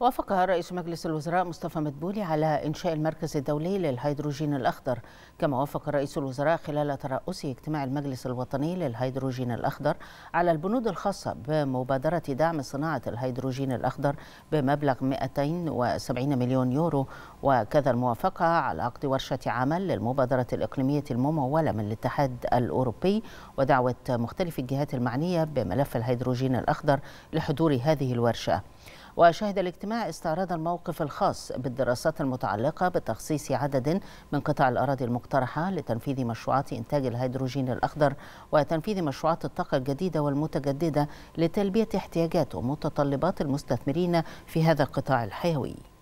وافق رئيس مجلس الوزراء مصطفى مدبولي على إنشاء المركز الدولي للهيدروجين الأخضر كما وافق رئيس الوزراء خلال ترأسه اجتماع المجلس الوطني للهيدروجين الأخضر على البنود الخاصة بمبادرة دعم صناعة الهيدروجين الأخضر بمبلغ 270 مليون يورو وكذا الموافقة على عقد ورشة عمل للمبادرة الإقليمية الممولة من الاتحاد الأوروبي ودعوة مختلف الجهات المعنية بملف الهيدروجين الأخضر لحضور هذه الورشة وشهد الاجتماع استعراض الموقف الخاص بالدراسات المتعلقة بتخصيص عدد من قطع الأراضي المقترحة لتنفيذ مشروعات إنتاج الهيدروجين الأخضر وتنفيذ مشروعات الطاقة الجديدة والمتجددة لتلبية احتياجات ومتطلبات المستثمرين في هذا القطاع الحيوي